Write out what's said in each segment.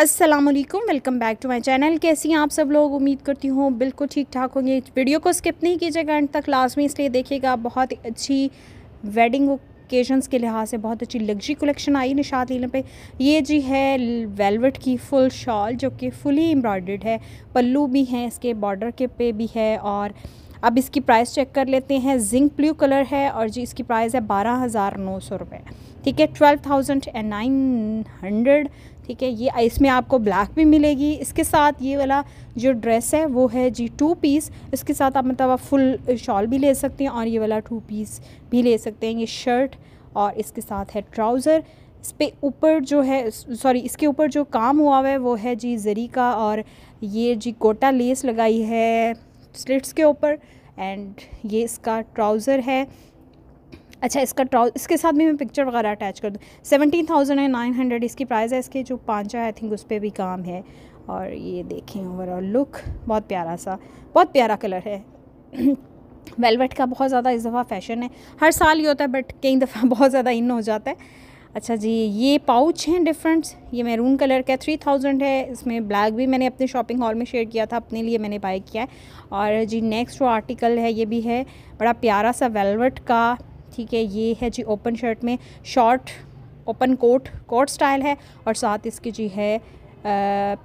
Aslam welcome back to my channel कैसी हैं आप सब लोग उम्मीद करती हूँ बिल्कुल ठीक ठाक होंगे वीडियो को स्किप नहीं कीजिएगा एंड तक लास्ट में इसलिए देखिएगा बहुत अच्छी वेडिंग ओकेजन्स के लिहाज से बहुत अच्छी लग्जरी कलेक्शन आई निशात लीलम पे ये जी है वेलवेट की फुल शॉल जो कि फुली एम्ब्रॉयड है पल्लू भी हैं इसके बॉर्डर के पे भी है और अब इसकी प्राइस चेक कर लेते हैं जिंक ब्लू कलर है और जी इसकी प्राइस है बारह हज़ार नौ सौ रुपये ठीक है twelve thousand and nine hundred ठीक है ये इसमें आपको ब्लैक भी मिलेगी इसके साथ ये वाला जो ड्रेस है वो है जी टू पीस इसके साथ आप मतलब आप फुल शॉल भी ले सकते हैं और ये वाला टू पीस भी ले सकते हैं ये शर्ट और इसके साथ है ट्राउज़र इस पर ऊपर जो है सॉरी इसके ऊपर जो काम हुआ हुआ है वो है जी जरी का और ये जी कोटा लेस लगाई है स्लिट्स के ऊपर एंड ये इसका ट्राउज़र है अच्छा इसका ट्राउ इसके साथ भी मैं पिक्चर वगैरह अटैच कर दूँ seventeen thousand and nine hundred इसकी प्राइस है इसके जो पांचा आई थिंक उस पर भी काम है और ये देखें ओवरऑल लुक बहुत प्यारा सा बहुत प्यारा कलर है वेलवेट का बहुत ज़्यादा इस दफ़ा फैशन है हर साल ये होता है बट कई दफ़ा बहुत ज़्यादा इन हो जाता है अच्छा जी ये पाउच हैं डिफरेंट्स ये मैरून कलर का थ्री थाउजेंड है इसमें ब्लैक भी मैंने अपने शॉपिंग हॉल में शेयर किया था अपने लिए मैंने बाय किया है और जी नेक्स्ट जो आर्टिकल है ये भी है बड़ा प्यारा सा वेलवेट का ठीक है ये है जी ओपन शर्ट में short open coat coat style है और साथ इसकी जी है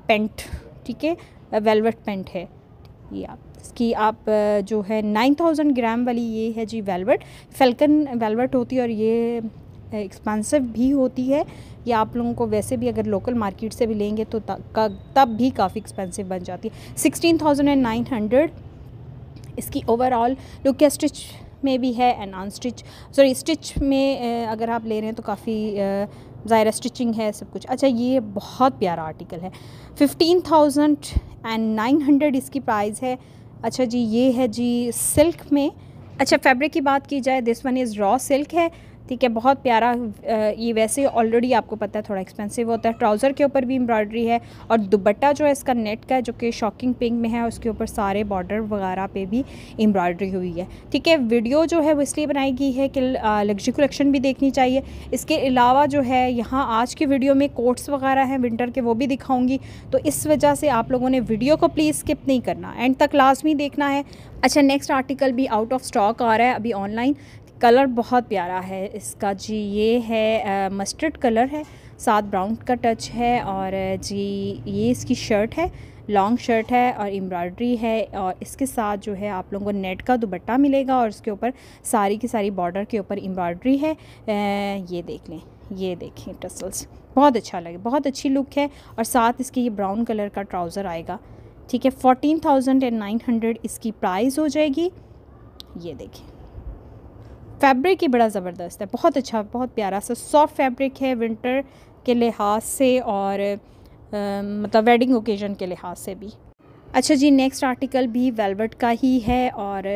पेंट ठीक है वेलवेट पेंट है ये आप इसकी आप जो है नाइन थाउजेंड ग्राम वाली ये है जी वेलवेट फेल्कन वेलवेट होती है और ये एक्सपेंसिव भी होती है ये आप लोगों को वैसे भी अगर लोकल मार्केट से भी लेंगे तो तब भी काफ़ी एक्सपेंसिव बन जाती है sixteen thousand and nine hundred इसकी ओवरऑल लुक स्टिच में भी है and unstitch sorry stitch में अगर आप ले रहे हैं तो काफ़ी ज़ाहिर स्टिचिंग है सब कुछ अच्छा ये बहुत प्यारा आर्टिकल है fifteen thousand and nine hundred इसकी प्राइस है अच्छा जी ये है जी सिल्क में अच्छा फैब्रिक की बात की जाए this one is raw silk है ठीक है बहुत प्यारा ये वैसे ऑलरेडी आपको पता है थोड़ा एक्सपेंसिव होता है ट्राउज़र के ऊपर भी एम्ब्रॉयडरी है और दुबट्टा जो है इसका नेट का है जो कि शॉकिंग पिंक में है उसके ऊपर सारे बॉर्डर वगैरह पे भी एम्ब्रॉयडरी हुई है ठीक है वीडियो जो है वो इसलिए बनाई गई है कि लग्जरी कलेक्शन भी देखनी चाहिए इसके अलावा जो है यहाँ आज की वीडियो में कोट्स वगैरह हैं विंटर के वो भी दिखाऊँगी तो इस वजह से आप लोगों ने वीडियो को प्लीज़ स्किप नहीं करना एंड तक लाजमी देखना है अच्छा नेक्स्ट आर्टिकल भी आउट ऑफ स्टॉक आ रहा है अभी ऑनलाइन कलर बहुत प्यारा है इसका जी ये है मस्टर्ड कलर है साथ ब्राउन का टच है और जी ये इसकी शर्ट है लॉन्ग शर्ट है और एम्ब्रॉयडरी है और इसके साथ जो है आप लोगों को नेट का दुपट्टा मिलेगा और इसके ऊपर सारी की सारी बॉर्डर के ऊपर एम्ब्रॉयडरी है ये देख लें ये देखें टसल्स बहुत अच्छा लगे बहुत अच्छी लुक है और साथ इसके ये ब्राउन कलर का ट्राउज़र आएगा ठीक है fourteen thousand and nine hundred इसकी प्राइस हो जाएगी ये देखें फैब्रिक ही बड़ा ज़बरदस्त है बहुत अच्छा बहुत प्यारा सा सॉफ्ट फैब्रिक है विंटर के लिहाज से और आ, मतलब वेडिंग ओकेजन के लिहाज से भी अच्छा जी नेक्स्ट आर्टिकल भी वेलवेट का ही है और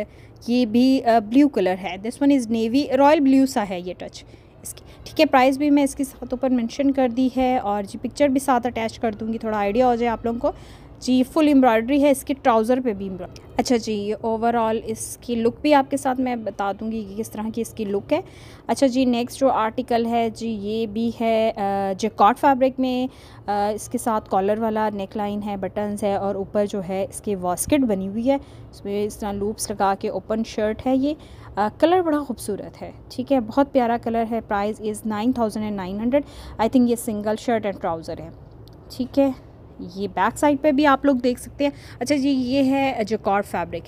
ये भी ब्लू कलर है this one is navy royal blue सा है ये टच इसकी ठीक है प्राइस भी मैं इसके साथ ऊपर मेंशन कर दी है और जी पिक्चर भी साथ अटैच कर दूँगी थोड़ा आइडिया हो जाए आप लोगों को जी फुल एम्ब्रॉयडरी है इसके ट्राउज़र पे भी एम्ब्रॉयडरी अच्छा जी ये ओवरऑल इसकी लुक भी आपके साथ मैं बता दूंगी कि किस तरह की इसकी लुक है अच्छा जी नेक्स्ट जो आर्टिकल है जी ये भी है जेकॉट फैब्रिक में इसके साथ कॉलर वाला नेक लाइन है बटन्स है और ऊपर जो है इसके वॉस्केट बनी हुई है इसमें इस तरह लूप्स लगा के ओपन शर्ट है ये आ, कलर बड़ा खूबसूरत है ठीक है बहुत प्यारा कलर है price is nine thousand and nine hundred I think ये सिंगल शर्ट एंड ट्राउज़र है ठीक है ये बैक साइड पे भी आप लोग देख सकते हैं अच्छा जी ये है जेकॉर्ड फैब्रिक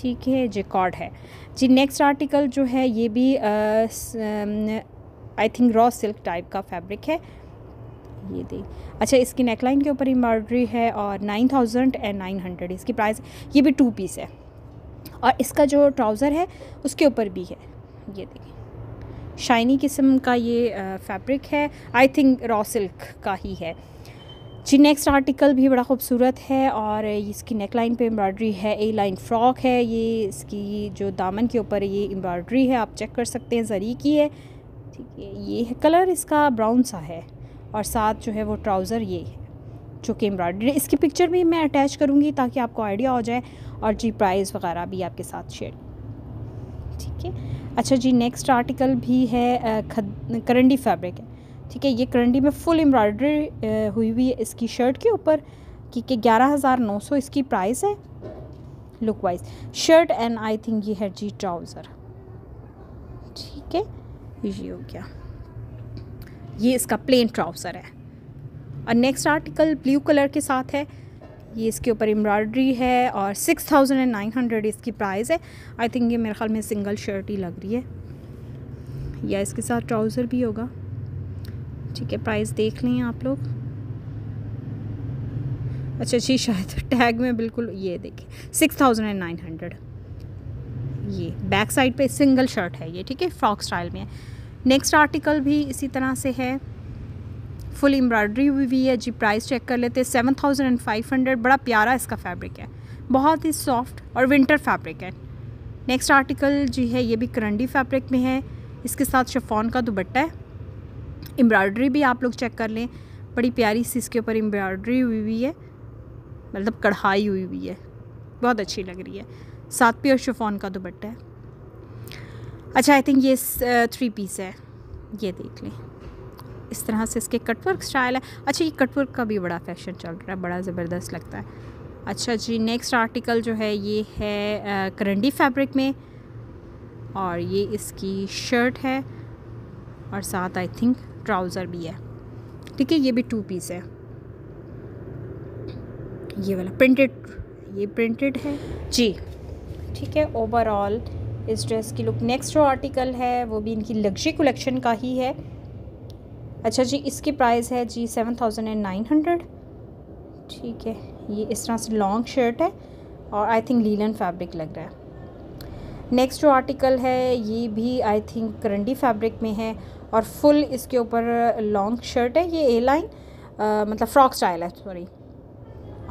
ठीक है जेकॉर्ड है जी नेक्स्ट आर्टिकल जो है ये भी I think raw silk type का फैब्रिक है ये देख अच्छा इसकी नेकलाइन के ऊपर एम्ब्रॉयड्री है और nine thousand and nine hundred इसकी प्राइस ये भी टू पीस है और इसका जो ट्राउज़र है उसके ऊपर भी है ये देखिए शाइनी किस्म का ये फैब्रिक है आई थिंक रॉ सिल्क का ही है जी नेक्स्ट आर्टिकल भी बड़ा खूबसूरत है और इसकी नेक लाइन पर एम्ब्रॉयड्री है ए लाइन फ्रॉक है ये इसकी जो दामन के ऊपर ये एम्ब्रॉयड्री है आप चेक कर सकते हैं ज़री की है ठीक है ये है कलर इसका ब्राउन सा है और साथ जो है वो ट्राउज़र ये है जो कि एम्ब्रॉयड्री इसकी पिक्चर भी मैं अटैच करूँगी ताकि आपको आइडिया हो जाए और जी प्राइस वगैरह भी आपके साथ शेयर ठीक है अच्छा जी नेक्स्ट आर्टिकल भी है करंडी फैब्रिक है ठीक है ये करंटी में फुल एम्ब्रॉयडरी हुई हुई है इसकी शर्ट के ऊपर ठीक है ग्यारह हज़ार नौ सौ इसकी प्राइस है look wise shirt and I think ये है जी ट्राउज़र ठीक है ये हो गया ये इसका प्लेन ट्राउज़र है और नेक्स्ट आर्टिकल ब्लू कलर के साथ है ये इसके ऊपर एम्ब्रॉयडरी है और six thousand and nine hundred इसकी प्राइस है आई थिंक ये मेरे ख्याल में सिंगल शर्ट ही लग रही है या इसके साथ ट्राउज़र भी होगा ठीक है प्राइस देख लें आप लोग अच्छा जी शायद टैग में बिल्कुल ये देखिए six thousand and nine hundred ये बैक साइड पे सिंगल शर्ट है ये ठीक है फ्रॉक स्टाइल में है नेक्स्ट आर्टिकल भी इसी तरह से है फुल एम्ब्रॉयडरी हुई है जी प्राइस चेक कर लेते हैं seven thousand and five hundred बड़ा प्यारा इसका फैब्रिक है बहुत ही सॉफ्ट और विंटर फैब्रिक है नेक्स्ट आर्टिकल जी है ये भी करंडी फैब्रिक में है इसके साथ शफॉन का दुबट्टा है एम्ब्रॉयडरी भी आप लोग चेक कर लें बड़ी प्यारी सी इसके ऊपर एम्ब्रॉयडरी हुई हुई है मतलब कढ़ाई हुई हुई है बहुत अच्छी लग रही है साथ पे और शिफोन का दुपट्टा है अच्छा आई थिंक ये थ्री पीस है ये देख लें इस तरह से इसके कटवर्क स्टाइल है अच्छा ये कटवर्क का भी बड़ा फैशन चल रहा है बड़ा ज़बरदस्त लगता है अच्छा जी नेक्स्ट आर्टिकल जो है ये है करंडी फैब्रिक में और ये इसकी शर्ट है और साथ आई थिंक ट्राउज़र भी है ठीक है ये भी टू पीस है ये वाला प्रिंटेड ये प्रिंटेड है जी ठीक है ओवरऑल इस ड्रेस की लुक नेक्स्ट जो आर्टिकल है वो भी इनकी लग्जरी कलेक्शन का ही है अच्छा जी इसकी प्राइस है जी seven thousand and nine hundred ठीक है ये इस तरह से लॉन्ग शर्ट है और आई थिंक लीलन फैब्रिक लग रहा है नेक्स्ट जो आर्टिकल है ये भी आई थिंक करंडी फैब्रिक में है और फुल इसके ऊपर लॉन्ग शर्ट है ये ए लाइन मतलब फ्रॉक स्टाइल है सॉरी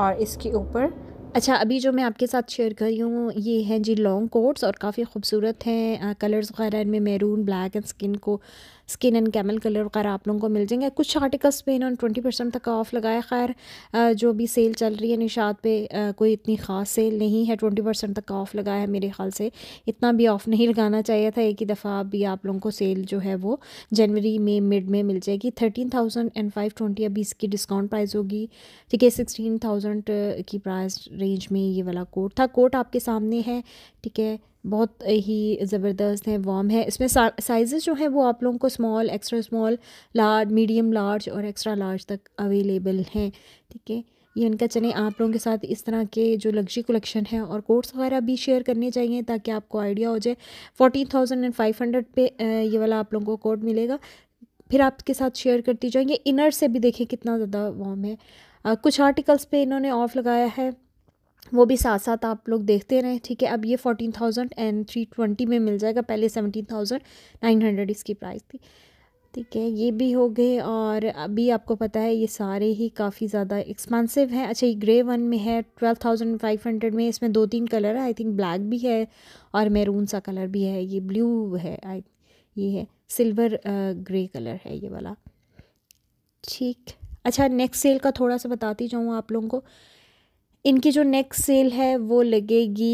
और इसके ऊपर अच्छा अभी जो मैं आपके साथ शेयर कर रही हूँ ये हैं जी लॉन्ग कोट्स और काफ़ी खूबसूरत हैं कलर्स वगैरह इनमें मैरून ब्लैक एंड स्किन को स्किन एंड कैमल कलर वगैरह आप लोगों को मिल जाएंगे कुछ आर्टिकल्स पे इन्होंने ट्वेंटी परसेंट तक का ऑफ लगाया खैर जो भी सेल चल रही है निशात पे कोई इतनी ख़ास सेल नहीं है ट्वेंटी परसेंट तक का ऑफ लगाया है मेरे ख्याल से इतना भी ऑफ नहीं लगाना चाहिए था एक ही दफ़ा अभी आप लोगों को सेल जो है वो जनवरी में मिड में मिल जाएगी thirteen thousand and five twenty अभी इसकी डिस्काउंट प्राइस होगी ठीक है सिक्सटीन थाउजेंड की प्राइस रेंज में ये वाला कोट था कोट आपके सामने है ठीक है बहुत ही ज़बरदस्त है वार्म है इसमें साइज़ जो हैं वो आप लोगों को small extra small large medium large और एक्स्ट्रा लार्ज तक अवेलेबल हैं ठीक है ये उनका चलें आप लोगों के साथ इस तरह के जो लग्जरी कलेक्शन है और कोर्स वगैरह भी शेयर करने चाहिए ताकि आपको आइडिया हो जाए fourteen thousand and five hundred पे ये वाला आप लोगों को कोड मिलेगा फिर आपके साथ शेयर करती जाएंगे इनर से भी देखें कितना ज़्यादा वॉम है आ, कुछ आर्टिकल्स पे इन्होंने ऑफ लगाया है वो भी साथ साथ आप लोग देखते रहें ठीक है अब ये fourteen thousand and three twenty में मिल जाएगा पहले सेवनटीन थाउजेंड नाइन हंड्रेड इसकी प्राइस थी ठीक है ये भी हो गए और अभी आपको पता है ये सारे ही काफ़ी ज़्यादा एक्सपेंसिव हैं अच्छा ये ग्रे वन में है ट्वेल्व थाउजेंड फाइव हंड्रेड में इसमें दो तीन कलर है आई थिंक ब्लैक भी है और मैरून सा कलर भी है ये ब्लू है आई ये है सिल्वर ग्रे कलर है ये वाला ठीक अच्छा नेक्स्ट सेल का थोड़ा सा बताती जाऊँ आप लोगों को इनकी जो नेक्स्ट सेल है वो लगेगी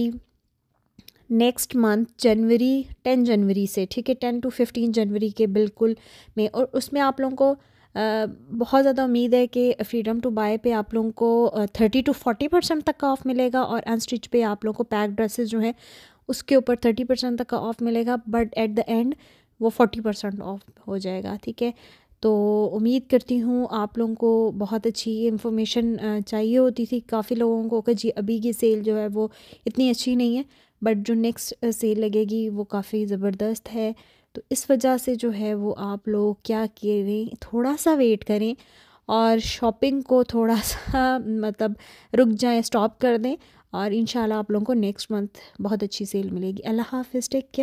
next month January ten January से ठीक है टेन टू फिफ्टीन जनवरी के बिल्कुल में और उसमें आप लोगों को आ, बहुत ज़्यादा उम्मीद है कि फ्रीडम टू बाय पे आप लोगों को थर्टी टू फोर्टी परसेंट तक का ऑफ़ मिलेगा और अनस्टिच पे आप लोगों को पैक ड्रेसेस जो हैं उसके ऊपर थर्टी परसेंट तक का ऑफ़ मिलेगा बट एट द एंड वो फोर्टी परसेंट ऑफ हो जाएगा ठीक है तो उम्मीद करती हूँ आप लोगों को बहुत अच्छी इन्फॉर्मेशन चाहिए होती थी काफ़ी लोगों को कि जी अभी की सेल जो है वो इतनी अच्छी नहीं है बट जो नेक्स्ट सेल लगेगी वो काफ़ी ज़बरदस्त है तो इस वजह से जो है वो आप लोग क्या करें थोड़ा सा वेट करें और शॉपिंग को थोड़ा सा मतलब रुक जाएं स्टॉप कर दें और इन आप लोगों को नेक्स्ट मंथ बहुत अच्छी सेल मिलेगी अल्लाह हाफ़ टेक केयर